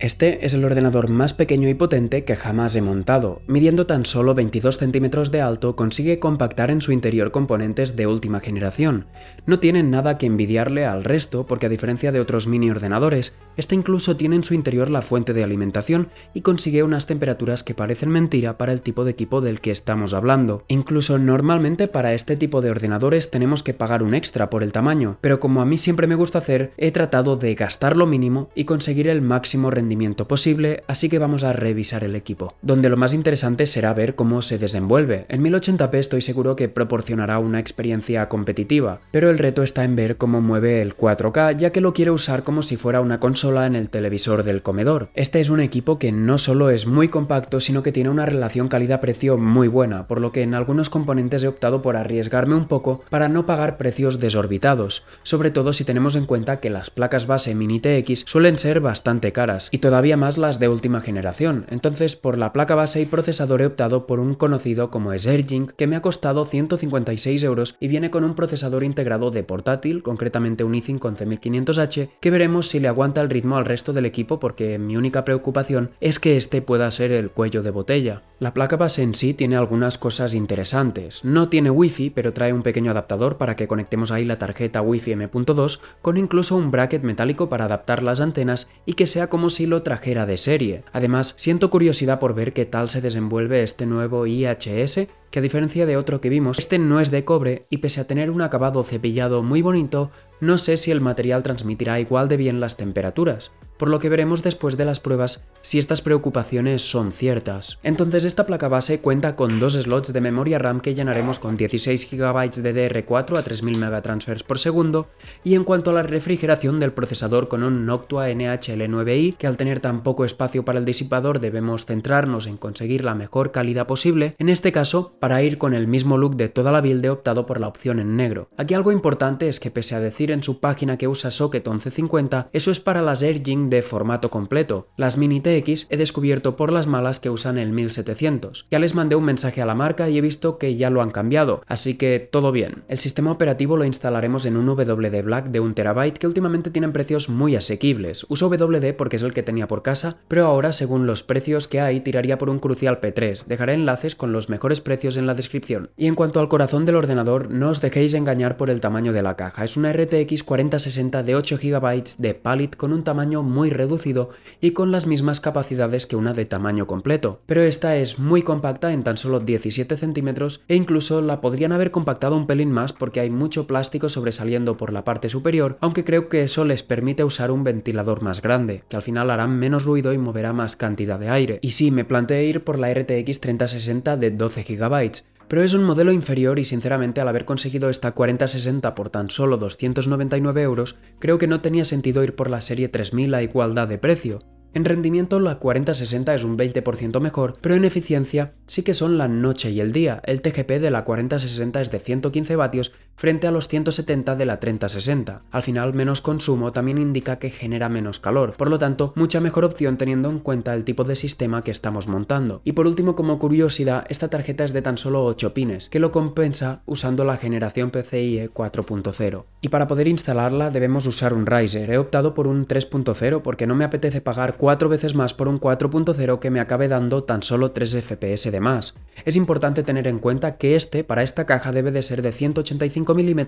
Este es el ordenador más pequeño y potente que jamás he montado. Midiendo tan solo 22 centímetros de alto, consigue compactar en su interior componentes de última generación. No tiene nada que envidiarle al resto porque a diferencia de otros mini ordenadores, este incluso tiene en su interior la fuente de alimentación y consigue unas temperaturas que parecen mentira para el tipo de equipo del que estamos hablando. Incluso normalmente para este tipo de ordenadores tenemos que pagar un extra por el tamaño, pero como a mí siempre me gusta hacer, he tratado de gastar lo mínimo y conseguir el máximo rendimiento posible, así que vamos a revisar el equipo, donde lo más interesante será ver cómo se desenvuelve. En 1080p estoy seguro que proporcionará una experiencia competitiva, pero el reto está en ver cómo mueve el 4K, ya que lo quiero usar como si fuera una consola en el televisor del comedor. Este es un equipo que no solo es muy compacto, sino que tiene una relación calidad-precio muy buena, por lo que en algunos componentes he optado por arriesgarme un poco para no pagar precios desorbitados, sobre todo si tenemos en cuenta que las placas base Mini TX suelen ser bastante caras y todavía más las de última generación. Entonces, por la placa base y procesador he optado por un conocido como Serging, que me ha costado 156 euros y viene con un procesador integrado de portátil, concretamente un i5 11500H, que veremos si le aguanta el ritmo al resto del equipo porque mi única preocupación es que este pueda ser el cuello de botella. La placa base en sí tiene algunas cosas interesantes. No tiene wifi, pero trae un pequeño adaptador para que conectemos ahí la tarjeta wifi M.2 con incluso un bracket metálico para adaptar las antenas y que sea como si lo trajera de serie. Además, siento curiosidad por ver qué tal se desenvuelve este nuevo IHS que a diferencia de otro que vimos, este no es de cobre y pese a tener un acabado cepillado muy bonito, no sé si el material transmitirá igual de bien las temperaturas, por lo que veremos después de las pruebas si estas preocupaciones son ciertas. Entonces esta placa base cuenta con dos slots de memoria RAM que llenaremos con 16 GB de DR4 a 3000 megatransfers por segundo, y en cuanto a la refrigeración del procesador con un Noctua NHL9i, que al tener tan poco espacio para el disipador debemos centrarnos en conseguir la mejor calidad posible, en este caso para ir con el mismo look de toda la build he optado por la opción en negro. Aquí algo importante es que pese a decir en su página que usa socket 1150, eso es para las Jing de formato completo. Las Mini TX he descubierto por las malas que usan el 1700. Ya les mandé un mensaje a la marca y he visto que ya lo han cambiado, así que todo bien. El sistema operativo lo instalaremos en un WD Black de 1TB que últimamente tienen precios muy asequibles. Uso WD porque es el que tenía por casa, pero ahora según los precios que hay tiraría por un Crucial P3. Dejaré enlaces con los mejores precios en la descripción. Y en cuanto al corazón del ordenador, no os dejéis engañar por el tamaño de la caja. Es una RTX 4060 de 8 GB de Palit con un tamaño muy reducido y con las mismas capacidades que una de tamaño completo, pero esta es muy compacta en tan solo 17 centímetros e incluso la podrían haber compactado un pelín más porque hay mucho plástico sobresaliendo por la parte superior, aunque creo que eso les permite usar un ventilador más grande, que al final hará menos ruido y moverá más cantidad de aire. Y sí, me planteé ir por la RTX 3060 de 12 GB, pero es un modelo inferior y sinceramente al haber conseguido esta 4060 por tan solo 299 euros, creo que no tenía sentido ir por la serie 3000 a igualdad de precio, en rendimiento la 4060 es un 20% mejor, pero en eficiencia sí que son la noche y el día. El TGP de la 4060 es de 115 vatios frente a los 170 de la 3060. Al final, menos consumo también indica que genera menos calor, por lo tanto, mucha mejor opción teniendo en cuenta el tipo de sistema que estamos montando. Y por último, como curiosidad, esta tarjeta es de tan solo 8 pines, que lo compensa usando la generación PCIe 4.0. Y para poder instalarla debemos usar un riser. He optado por un 3.0 porque no me apetece pagar cuatro veces más por un 4.0 que me acabe dando tan solo 3 FPS de más. Es importante tener en cuenta que este para esta caja debe de ser de 185 mm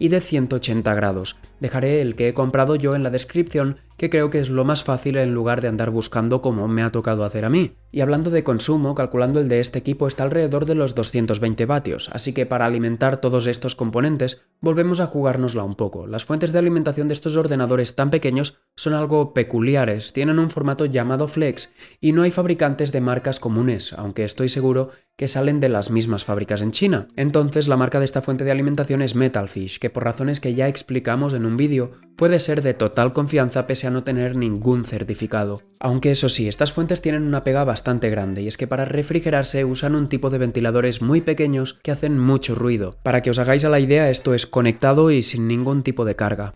y de 180 grados. Dejaré el que he comprado yo en la descripción que creo que es lo más fácil en lugar de andar buscando como me ha tocado hacer a mí. Y hablando de consumo, calculando el de este equipo está alrededor de los 220 vatios, así que para alimentar todos estos componentes, volvemos a jugárnosla un poco. Las fuentes de alimentación de estos ordenadores tan pequeños son algo peculiares, tienen un formato llamado flex y no hay fabricantes de marcas comunes, aunque estoy seguro que salen de las mismas fábricas en China. Entonces la marca de esta fuente de alimentación es Metalfish, que por razones que ya explicamos en un vídeo, puede ser de total confianza pese a no tener ningún certificado. Aunque eso sí, estas fuentes tienen una pega bastante grande y es que para refrigerarse usan un tipo de ventiladores muy pequeños que hacen mucho ruido. Para que os hagáis a la idea, esto es conectado y sin ningún tipo de carga.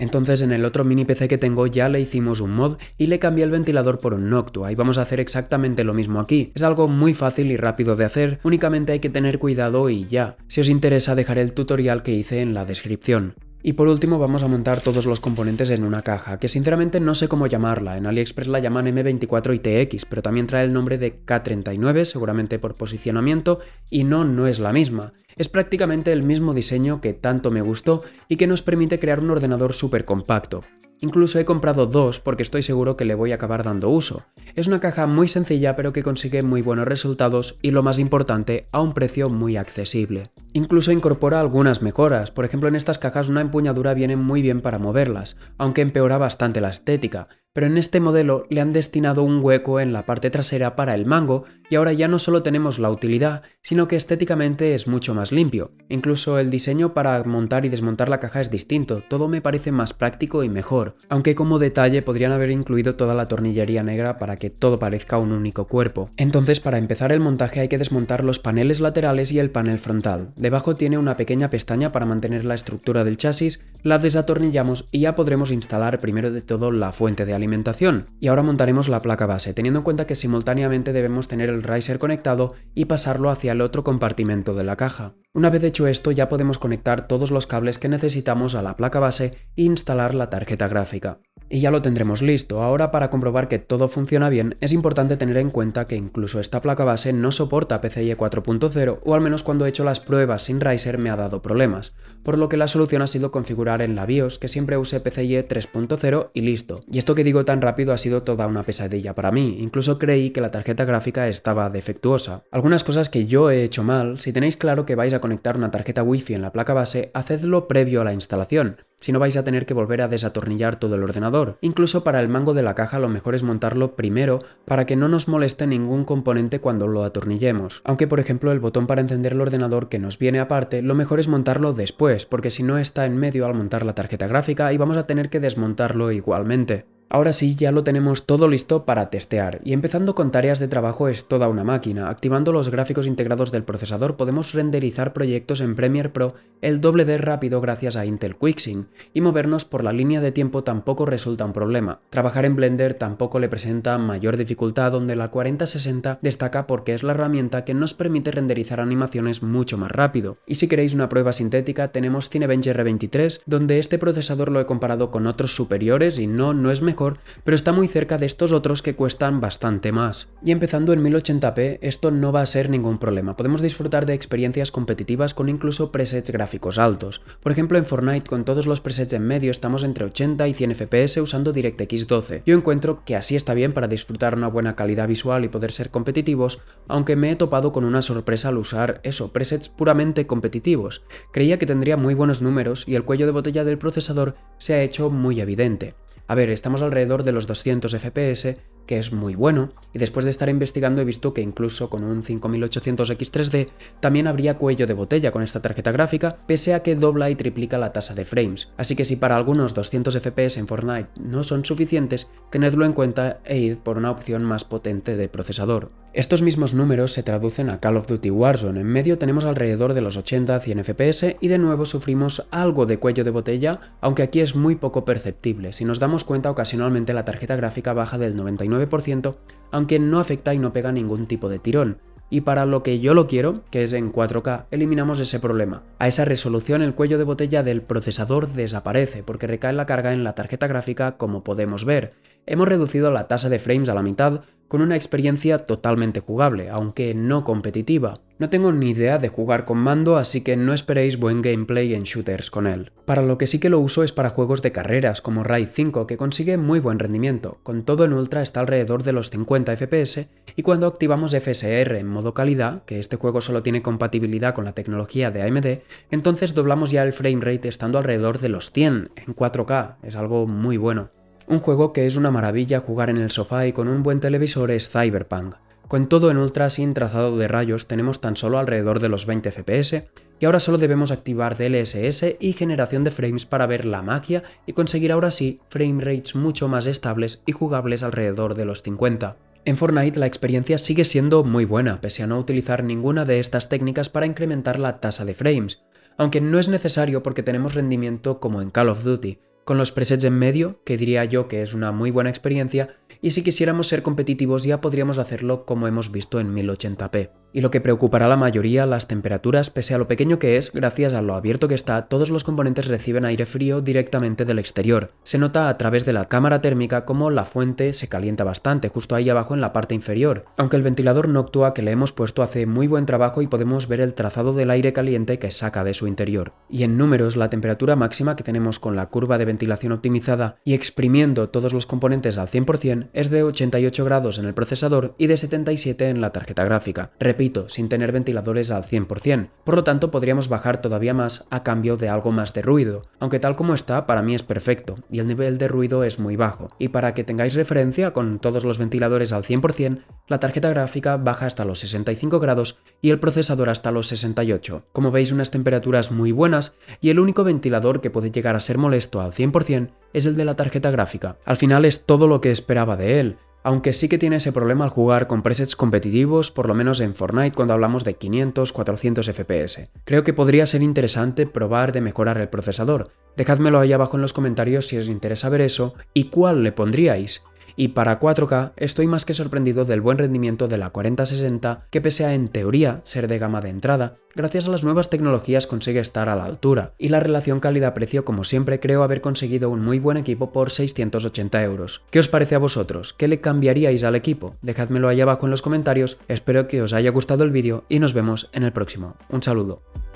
Entonces en el otro mini PC que tengo ya le hicimos un mod y le cambié el ventilador por un Noctua y vamos a hacer exactamente lo mismo aquí. Es algo muy fácil y rápido de hacer, únicamente hay que tener cuidado y ya. Si os interesa dejaré el tutorial que hice en la descripción. Y por último vamos a montar todos los componentes en una caja, que sinceramente no sé cómo llamarla, en AliExpress la llaman M24ITX, pero también trae el nombre de K39, seguramente por posicionamiento, y no, no es la misma. Es prácticamente el mismo diseño que tanto me gustó y que nos permite crear un ordenador súper compacto. Incluso he comprado dos porque estoy seguro que le voy a acabar dando uso. Es una caja muy sencilla pero que consigue muy buenos resultados y lo más importante, a un precio muy accesible. Incluso incorpora algunas mejoras, por ejemplo en estas cajas una empuñadura viene muy bien para moverlas, aunque empeora bastante la estética, pero en este modelo le han destinado un hueco en la parte trasera para el mango y ahora ya no solo tenemos la utilidad, sino que estéticamente es mucho más limpio, incluso el diseño para montar y desmontar la caja es distinto, todo me parece más práctico y mejor, aunque como detalle podrían haber incluido toda la tornillería negra para que todo parezca un único cuerpo. Entonces para empezar el montaje hay que desmontar los paneles laterales y el panel frontal, Debajo tiene una pequeña pestaña para mantener la estructura del chasis, la desatornillamos y ya podremos instalar primero de todo la fuente de alimentación. Y ahora montaremos la placa base, teniendo en cuenta que simultáneamente debemos tener el riser conectado y pasarlo hacia el otro compartimento de la caja. Una vez hecho esto ya podemos conectar todos los cables que necesitamos a la placa base e instalar la tarjeta gráfica y ya lo tendremos listo. Ahora para comprobar que todo funciona bien es importante tener en cuenta que incluso esta placa base no soporta PCIe 4.0 o al menos cuando he hecho las pruebas sin Riser me ha dado problemas, por lo que la solución ha sido configurar en la BIOS que siempre use PCIe 3.0 y listo. Y esto que digo tan rápido ha sido toda una pesadilla para mí, incluso creí que la tarjeta gráfica estaba defectuosa. Algunas cosas que yo he hecho mal, si tenéis claro que vais a conectar una tarjeta Wi-Fi en la placa base, hacedlo previo a la instalación, si no vais a tener que volver a desatornillar todo el ordenador. Incluso para el mango de la caja lo mejor es montarlo primero para que no nos moleste ningún componente cuando lo atornillemos. Aunque por ejemplo el botón para encender el ordenador que nos viene aparte, lo mejor es montarlo después, porque si no está en medio al montar la tarjeta gráfica y vamos a tener que desmontarlo igualmente. Ahora sí, ya lo tenemos todo listo para testear, y empezando con tareas de trabajo es toda una máquina. Activando los gráficos integrados del procesador podemos renderizar proyectos en Premiere Pro el doble de rápido gracias a Intel Quicksync, y movernos por la línea de tiempo tampoco resulta un problema. Trabajar en Blender tampoco le presenta mayor dificultad, donde la 4060 destaca porque es la herramienta que nos permite renderizar animaciones mucho más rápido. Y si queréis una prueba sintética, tenemos Cinebench R23, donde este procesador lo he comparado con otros superiores y no, no es mejor pero está muy cerca de estos otros que cuestan bastante más. Y empezando en 1080p, esto no va a ser ningún problema, podemos disfrutar de experiencias competitivas con incluso presets gráficos altos. Por ejemplo, en Fortnite con todos los presets en medio estamos entre 80 y 100 FPS usando DirectX 12. Yo encuentro que así está bien para disfrutar una buena calidad visual y poder ser competitivos, aunque me he topado con una sorpresa al usar eso, presets puramente competitivos. Creía que tendría muy buenos números y el cuello de botella del procesador se ha hecho muy evidente a ver, estamos alrededor de los 200 FPS, que es muy bueno, y después de estar investigando he visto que incluso con un 5800X3D también habría cuello de botella con esta tarjeta gráfica, pese a que dobla y triplica la tasa de frames. Así que si para algunos 200 FPS en Fortnite no son suficientes, tenedlo en cuenta e id por una opción más potente de procesador. Estos mismos números se traducen a Call of Duty Warzone. En medio tenemos alrededor de los 80-100 FPS y de nuevo sufrimos algo de cuello de botella, aunque aquí es muy poco perceptible. Si nos damos cuenta, ocasionalmente la tarjeta gráfica baja del 99%, aunque no afecta y no pega ningún tipo de tirón. Y para lo que yo lo quiero, que es en 4K, eliminamos ese problema. A esa resolución el cuello de botella del procesador desaparece porque recae la carga en la tarjeta gráfica como podemos ver. Hemos reducido la tasa de frames a la mitad, con una experiencia totalmente jugable, aunque no competitiva. No tengo ni idea de jugar con mando, así que no esperéis buen gameplay en shooters con él. Para lo que sí que lo uso es para juegos de carreras como Raid 5, que consigue muy buen rendimiento. Con todo en Ultra está alrededor de los 50 FPS, y cuando activamos FSR en modo calidad, que este juego solo tiene compatibilidad con la tecnología de AMD, entonces doblamos ya el framerate estando alrededor de los 100 en 4K, es algo muy bueno. Un juego que es una maravilla jugar en el sofá y con un buen televisor es Cyberpunk. Con todo en ultra sin trazado de rayos tenemos tan solo alrededor de los 20 FPS y ahora solo debemos activar DLSS y generación de frames para ver la magia y conseguir ahora sí frame rates mucho más estables y jugables alrededor de los 50. En Fortnite la experiencia sigue siendo muy buena, pese a no utilizar ninguna de estas técnicas para incrementar la tasa de frames, aunque no es necesario porque tenemos rendimiento como en Call of Duty, con los presets en medio, que diría yo que es una muy buena experiencia, y si quisiéramos ser competitivos ya podríamos hacerlo como hemos visto en 1080p. Y lo que preocupará a la mayoría, las temperaturas, pese a lo pequeño que es, gracias a lo abierto que está, todos los componentes reciben aire frío directamente del exterior. Se nota a través de la cámara térmica como la fuente se calienta bastante, justo ahí abajo en la parte inferior, aunque el ventilador Noctua que le hemos puesto hace muy buen trabajo y podemos ver el trazado del aire caliente que saca de su interior. Y en números, la temperatura máxima que tenemos con la curva de ventilación optimizada y exprimiendo todos los componentes al 100% es de 88 grados en el procesador y de 77 en la tarjeta gráfica repito, sin tener ventiladores al 100%, por lo tanto podríamos bajar todavía más a cambio de algo más de ruido, aunque tal como está para mí es perfecto y el nivel de ruido es muy bajo. Y para que tengáis referencia, con todos los ventiladores al 100%, la tarjeta gráfica baja hasta los 65 grados y el procesador hasta los 68. Como veis unas temperaturas muy buenas y el único ventilador que puede llegar a ser molesto al 100% es el de la tarjeta gráfica. Al final es todo lo que esperaba de él, aunque sí que tiene ese problema al jugar con presets competitivos, por lo menos en Fortnite cuando hablamos de 500-400 FPS. Creo que podría ser interesante probar de mejorar el procesador. Dejádmelo ahí abajo en los comentarios si os interesa ver eso y cuál le pondríais y para 4K estoy más que sorprendido del buen rendimiento de la 4060 que pese a en teoría ser de gama de entrada, gracias a las nuevas tecnologías consigue estar a la altura y la relación calidad-precio como siempre creo haber conseguido un muy buen equipo por 680 euros. ¿Qué os parece a vosotros? ¿Qué le cambiaríais al equipo? Dejadmelo ahí abajo en los comentarios, espero que os haya gustado el vídeo y nos vemos en el próximo. Un saludo.